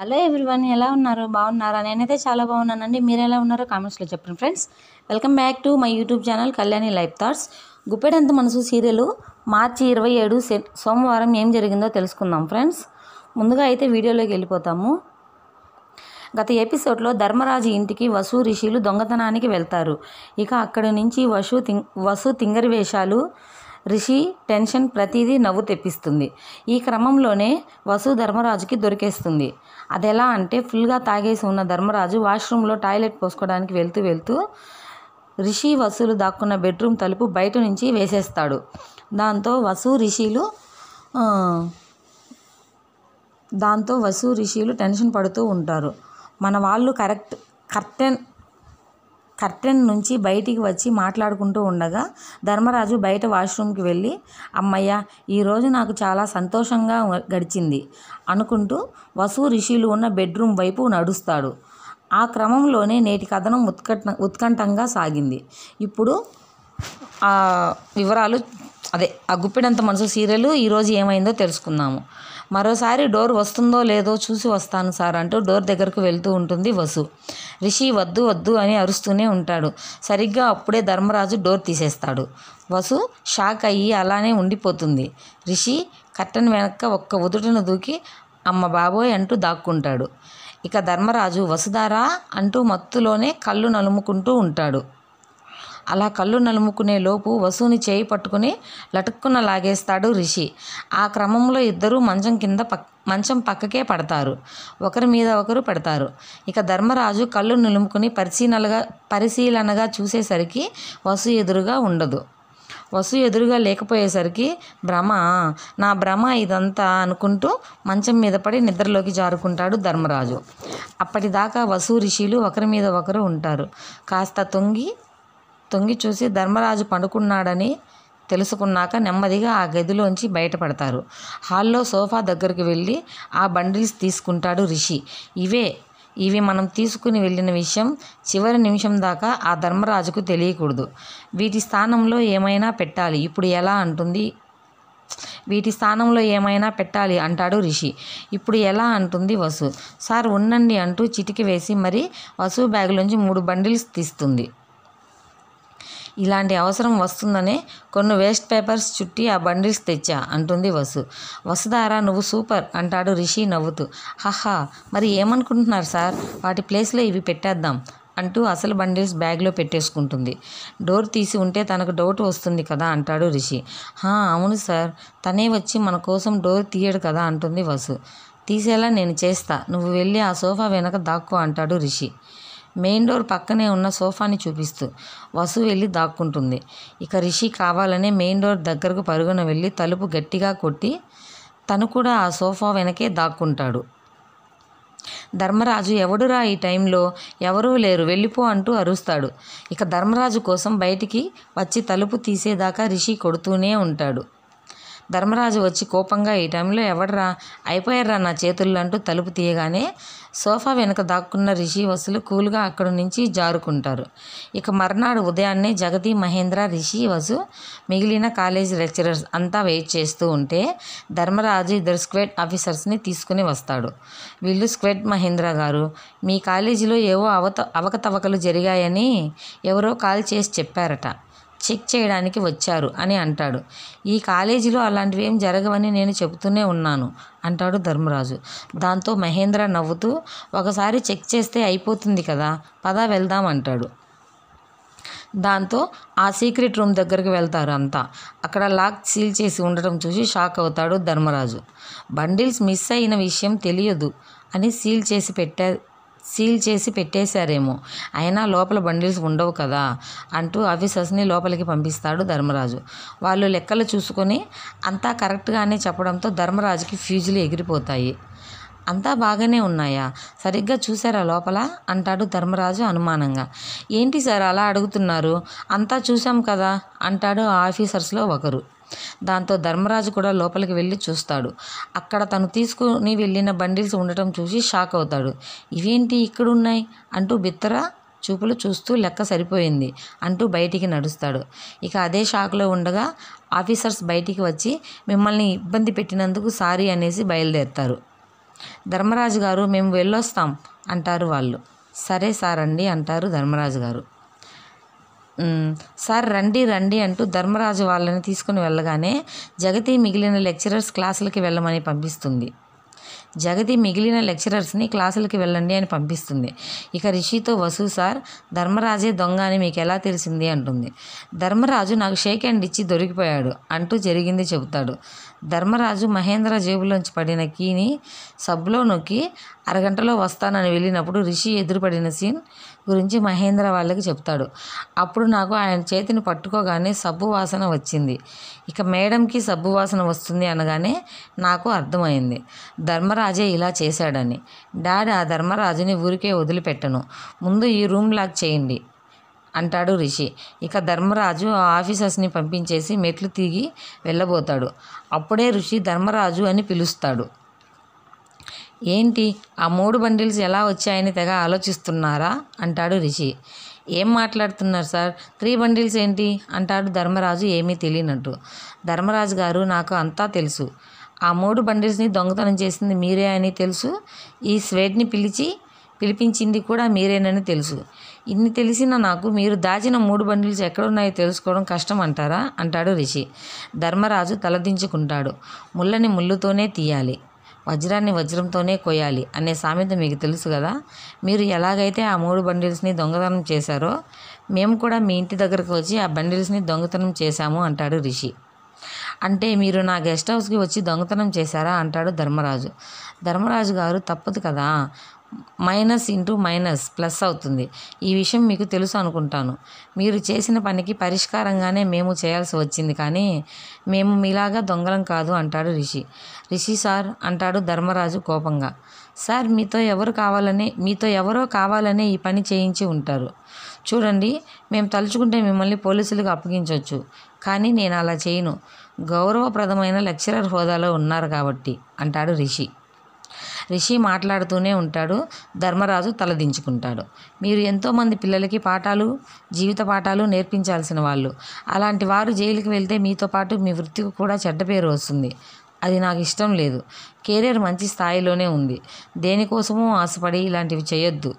hello everyone ఎలా ఉన్నారు బాగున్నారా నేనైతే చాలా బాగున్నానండి మీరు ఎలా ఉన్నారో కామెంట్స్లో చెప్పండి friends welcome back to my YouTube channel Kalyani life thoughts Guppedantha Manasu serial మార్చి ఇరవై ఏడు సోమవారం ఏం జరిగిందో తెలుసుకుందాం ఫ్రెండ్స్ ముందుగా అయితే వీడియోలోకి వెళ్ళిపోతాము గత ఎపిసోడ్లో ధర్మరాజు ఇంటికి వసు ఋషులు దొంగతనానికి వెళ్తారు ఇక అక్కడి నుంచి వసు తింగ్ వసు తింగరి వేషాలు రిషి టెన్షన్ ప్రతిదీ నవ్వు తెప్పిస్తుంది ఈ క్రమంలోనే వసు ధర్మరాజుకి దొరికేస్తుంది అది ఎలా అంటే ఫుల్గా తాగేసి ఉన్న ధర్మరాజు వాష్రూమ్లో టాయిలెట్ పోసుకోవడానికి వెళ్తూ వెళ్తూ రిషి వసూలు దాక్కున్న బెడ్రూమ్ తలుపు బయట నుంచి వేసేస్తాడు దాంతో వసు రిషిలు దాంతో వసు రిషిలు టెన్షన్ పడుతూ ఉంటారు మన వాళ్ళు కరెక్ట్ కర్టెన్ కర్టెన్ నుంచి బయటికి వచ్చి మాట్లాడుకుంటూ ఉండగా ధర్మరాజు బయట వాష్రూమ్కి వెళ్ళి అమ్మయ్య ఈరోజు నాకు చాలా సంతోషంగా గడిచింది అనుకుంటూ వసు రిషిలు ఉన్న బెడ్రూమ్ వైపు నడుస్తాడు ఆ క్రమంలోనే నేటి కథనం ఉత్కంఠ ఉత్కంఠంగా సాగింది ఇప్పుడు ఆ వివరాలు అదే ఆ గుప్పెడంత మనసు సీరియల్ ఈరోజు ఏమైందో తెలుసుకుందాము మరోసారి డోర్ వస్తుందో లేదో చూసి వస్తాను సార్ అంటూ డోర్ దగ్గరకు వెళ్తూ ఉంటుంది వసు రిషి వద్దు వద్దు అని అరుస్తూనే ఉంటాడు సరిగ్గా అప్పుడే ధర్మరాజు డోర్ తీసేస్తాడు వసు షాక్ అయ్యి అలానే ఉండిపోతుంది రిషి కట్టెన్ వెనక్క ఒక్క ఉదుటను దూకి అమ్మ బాబోయ్ అంటూ దాక్కుంటాడు ఇక ధర్మరాజు వసుధారా అంటూ మత్తులోనే కళ్ళు నలుముకుంటూ ఉంటాడు అలా కళ్ళు నలుముకునే లోపు వసుని చేయి పట్టుకుని లటుక్కున లాగేస్తాడు రిషి ఆ క్రమంలో ఇద్దరూ మంచం కింద పక్ మంచం పక్కకే పడతారు ఒకరి మీద ఒకరు పెడతారు ఇక ధర్మరాజు కళ్ళు నిలుముకుని పరిశీలనగా పరిశీలనగా చూసేసరికి వసు ఎదురుగా ఉండదు వసు ఎదురుగా లేకపోయేసరికి భ్రమ నా భ్రమ ఇదంతా అనుకుంటూ మంచం మీద పడి నిద్రలోకి జారుకుంటాడు ధర్మరాజు అప్పటిదాకా వసు ఋషులు ఒకరి మీద ఒకరు ఉంటారు కాస్త తొంగి తొంగి చూసి ధర్మరాజు పండుకున్నాడని తెలుసుకున్నాక నెమ్మదిగా ఆ గదిలోంచి బయటపడతారు హాల్లో సోఫా దగ్గరికి వెళ్ళి ఆ బండిల్స్ తీసుకుంటాడు రిషి ఇవే ఇవి మనం తీసుకుని వెళ్ళిన విషయం చివరి నిమిషం దాకా ఆ ధర్మరాజుకు తెలియకూడదు వీటి స్థానంలో ఏమైనా పెట్టాలి ఇప్పుడు ఎలా అంటుంది వీటి స్థానంలో ఏమైనా పెట్టాలి అంటాడు రిషి ఇప్పుడు ఎలా అంటుంది వసు సార్ ఉండండి అంటూ చిటికి వేసి మరి వసు బ్యాగులోంచి మూడు బండిల్స్ తీస్తుంది ఇలాంటి అవసరం వస్తుందనే కొన్ని వేస్ట్ పేపర్స్ చుట్టి ఆ బండిల్స్ తెచ్చా అంటుంది వసు వసుధారా నువ్వు సూపర్ అంటాడు రిషి నవ్వుతూ హహా మరి ఏమనుకుంటున్నారు సార్ వాటి ప్లేస్లో ఇవి పెట్టేద్దాం అంటూ అసలు బండిల్స్ బ్యాగ్లో పెట్టేసుకుంటుంది డోర్ తీసి ఉంటే తనకు డౌట్ వస్తుంది కదా అంటాడు రిషి అవును సార్ తనే వచ్చి మన కోసం డోర్ తీయడు కదా అంటుంది వసు తీసేలా నేను చేస్తా నువ్వు వెళ్ళి ఆ సోఫా వెనక దాక్కో అంటాడు రిషి మెయిన్ డోర్ పక్కనే ఉన్న సోఫాని చూపిస్తూ వసు వెళ్ళి దాక్కుంటుంది ఇక రిషి కావాలనే మెయిన్ డోర్ దగ్గరకు పరుగున వెళ్ళి తలుపు గట్టిగా కొట్టి తను కూడా ఆ సోఫా వెనకే దాక్కుంటాడు ధర్మరాజు ఎవడురా ఈ టైంలో ఎవరూ లేరు వెళ్ళిపో అంటూ అరుస్తాడు ఇక ధర్మరాజు కోసం బయటికి వచ్చి తలుపు తీసేదాకా రిషి కొడుతూనే ఉంటాడు ధర్మరాజు వచ్చి కోపంగా ఈ టైంలో ఎవడరా అయిపోయారా నా చేతుల్లో అంటూ తలుపు తీయగానే సోఫా వెనుక దాక్కున్న రిషి వసులు కూల్గా అక్కడి నుంచి జారుకుంటారు ఇక మర్నాడు ఉదయాన్నే జగతి మహేంద్ర రిషి వసు మిగిలిన కాలేజ్ లెక్చరర్స్ అంతా వెయిట్ చేస్తూ ఉంటే ధర్మరాజు ఇద్దరు స్క్వేడ్ ఆఫీసర్స్ని తీసుకుని వస్తాడు వీళ్ళు స్క్వేడ్ మహేంద్ర గారు మీ కాలేజీలో ఏవో అవత అవకతవకలు జరిగాయని ఎవరో కాల్ చేసి చెప్పారట చెక్ చేయడానికి వచ్చారు అని అంటాడు ఈ కాలేజీలో అలాంటివి ఏం జరగవని నేను చెబుతూనే ఉన్నాను అంటాడు ధర్మరాజు దాంతో మహేంద్ర నవ్వుతూ ఒకసారి చెక్ చేస్తే అయిపోతుంది కదా పద వెళ్దాం అంటాడు దాంతో ఆ సీక్రెట్ రూమ్ దగ్గరికి వెళ్తారు అంతా అక్కడ లాక్ సీల్ చేసి ఉండటం చూసి షాక్ అవుతాడు ధర్మరాజు బండిల్స్ మిస్ అయిన విషయం తెలియదు అని సీల్ చేసి పెట్టా సీల్ చేసి పెట్టేశారేమో అయినా లోపల బండిల్స్ ఉండవు కదా అంటూ ఆఫీసర్స్ని లోపలికి పంపిస్తాడు ధర్మరాజు వాళ్ళు లెక్కలు చూసుకొని అంతా కరెక్ట్గానే చెప్పడంతో ధర్మరాజుకి ఫ్యూజులు ఎగిరిపోతాయి అంతా బాగానే ఉన్నాయా సరిగ్గా చూసారా లోపల అంటాడు ధర్మరాజు అనుమానంగా ఏంటి సార్ అలా అడుగుతున్నారు అంతా చూసాం కదా అంటాడు ఆఫీసర్స్లో ఒకరు దాంతో ధర్మరాజు కూడా లోపలికి వెళ్ళి చూస్తాడు అక్కడ తను తీసుకుని వెళ్ళిన బండిల్స్ ఉండటం చూసి షాక్ అవుతాడు ఇవేంటి ఇక్కడున్నాయి అంటూ బిత్తర చూపులు చూస్తూ లెక్క సరిపోయింది అంటూ బయటికి నడుస్తాడు ఇక అదే షాక్లో ఉండగా ఆఫీసర్స్ బయటికి వచ్చి మిమ్మల్ని ఇబ్బంది పెట్టినందుకు సారీ అనేసి బయలుదేరుతారు ధర్మరాజు గారు మేము వెళ్ళొస్తాం అంటారు వాళ్ళు సరే సార్ అండి అంటారు ధర్మరాజు గారు సార్ రండి రండి అంటూ ధర్మరాజు వాళ్ళని తీసుకుని వెళ్ళగానే జగతి మిగిలిన లెక్చరర్స్ క్లాసులకి వెళ్ళమని పంపిస్తుంది జగతి మిగిలిన లెక్చరర్స్ని క్లాసులకి వెళ్ళండి అని పంపిస్తుంది ఇక రిషితో వసు సార్ ధర్మరాజే దొంగ అని మీకు ఎలా తెలిసింది అంటుంది ధర్మరాజు నాకు షేక్ హ్యాండ్ ఇచ్చి దొరికిపోయాడు అంటూ జరిగింది చెబుతాడు ధర్మరాజు మహేంద్ర జేబులోంచి పడిన కీని సబ్లో నొక్కి అరగంటలో వస్తానని వెళ్ళినప్పుడు రిషి ఎదురుపడిన సీన్ గురించి మహేంద్ర వాళ్ళకి చెప్తాడు అప్పుడు నాకు ఆయన చేతిని పట్టుకోగానే సబ్బు వాసన వచ్చింది ఇక మేడంకి సబ్బు వాసన వస్తుంది అనగానే నాకు అర్థమైంది ధర్మరాజే ఇలా చేశాడని డాడ్ ఆ ధర్మరాజుని ఊరికే వదిలిపెట్టను ముందు ఈ రూమ్ లాక్ చేయండి అంటాడు రిషి ఇక ధర్మరాజు ఆ ఆఫీసర్స్ని పంపించేసి మెట్లు తిరిగి వెళ్ళబోతాడు అప్పుడే రిషి ధర్మరాజు అని పిలుస్తాడు ఏంటి ఆ మూడు బండిల్స్ ఎలా వచ్చాయని తెగ ఆలోచిస్తున్నారా అంటాడు రిషి ఏం మాట్లాడుతున్నారు సార్ త్రీ బండిల్స్ ఏంటి అంటాడు ధర్మరాజు ఏమీ తెలియనట్టు ధర్మరాజు గారు నాకు అంతా తెలుసు ఆ మూడు బండిల్స్ని దొంగతనం చేసింది మీరే అని తెలుసు ఈ స్వేట్ని పిలిచి పిలిపించింది కూడా మీరేనని తెలుసు ఇన్ని తెలిసిన నాకు మీరు దాచిన మూడు బండిల్స్ ఎక్కడున్నాయో తెలుసుకోవడం కష్టం అంటారా అంటాడు రిషి ధర్మరాజు తలదించుకుంటాడు ముళ్ళని ముళ్ళుతోనే తీయాలి వజ్రాన్ని వజ్రంతోనే కొయ్యాలి అనే సామెత మీకు తెలుసు కదా మీరు ఎలాగైతే ఆ మూడు బండిల్స్ని దొంగతనం చేశారో మేము కూడా మీ ఇంటి దగ్గరకు వచ్చి ఆ బండిల్స్ని దొంగతనం చేశాము అంటాడు రిషి అంటే మీరు నా గెస్ట్ హౌస్కి వచ్చి దొంగతనం చేశారా అంటాడు ధర్మరాజు ధర్మరాజు గారు తప్పదు కదా మైనస్ ఇంటూ మైనస్ ప్లస్ అవుతుంది ఈ విషయం మీకు తెలుసు అనుకుంటాను మీరు చేసిన పనికి పరిష్కారంగానే మేము చేయాల్సి వచ్చింది కానీ మేము మీలాగా దొంగలం కాదు అంటాడు రిషి రిషి సార్ అంటాడు ధర్మరాజు కోపంగా సార్ మీతో ఎవరు కావాలనే మీతో ఎవరో కావాలనే ఈ పని చేయించి ఉంటారు చూడండి మేము తలుచుకుంటే మిమ్మల్ని పోలీసులకు అప్పగించవచ్చు కానీ నేను అలా చేయను గౌరవప్రదమైన లెక్చరర్ హోదాలో ఉన్నారు కాబట్టి అంటాడు రిషి రిషి మాట్లాడుతూనే ఉంటాడు ధర్మరాజు తలదించుకుంటాడు మీరు ఎంతోమంది పిల్లలకి పాఠాలు జీవిత పాఠాలు నేర్పించాల్సిన వాళ్ళు అలాంటి వారు జైలుకి వెళ్తే మీతో పాటు మీ వృత్తికి కూడా చెడ్డ పేరు వస్తుంది అది నాకు ఇష్టం లేదు కెరీర్ మంచి స్థాయిలోనే ఉంది దేనికోసమూ ఆశపడి ఇలాంటివి చేయొద్దు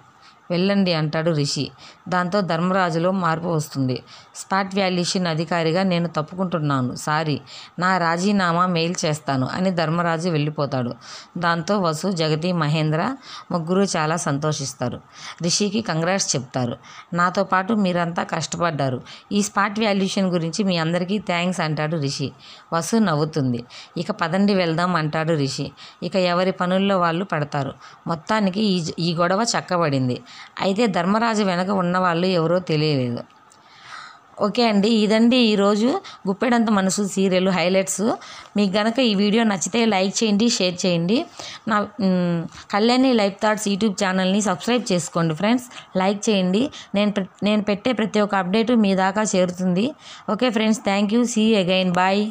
వెళ్ళండి అంటాడు రిషి దాంతో ధర్మరాజులో మార్పు వస్తుంది స్పాట్ వ్యాల్యూషన్ అధికారిగా నేను తప్పుకుంటున్నాను సారీ నా రాజీనామా మెయిల్ చేస్తాను అని ధర్మరాజు వెళ్ళిపోతాడు దాంతో వసు జగతి మహేంద్ర ముగ్గురు చాలా సంతోషిస్తారు రిషికి కంగ్రాట్స్ చెప్తారు నాతో పాటు మీరంతా కష్టపడ్డారు ఈ స్పాట్ వాల్యుషన్ గురించి మీ అందరికీ థ్యాంక్స్ అంటాడు రిషి వసు నవ్వుతుంది ఇక పదండి వెళ్దాం అంటాడు రిషి ఇక ఎవరి పనుల్లో వాళ్ళు పడతారు మొత్తానికి ఈ ఈ గొడవ చక్కబడింది అయితే ధర్మరాజు వెనక ఉన్నవాళ్ళు ఎవరో తెలియలేదు ఓకే అండి ఇదండి ఈరోజు గుప్పెడంత మనసు సీరియల్ హైలైట్స్ మీకు కనుక ఈ వీడియో నచ్చితే లైక్ చేయండి షేర్ చేయండి నా కళ్యాణి లైఫ్ థాట్స్ యూట్యూబ్ ఛానల్ని సబ్స్క్రైబ్ చేసుకోండి ఫ్రెండ్స్ లైక్ చేయండి నేను నేను పెట్టే ప్రతి ఒక్క అప్డేటు మీ దాకా చేరుతుంది okay friends thank you see again bye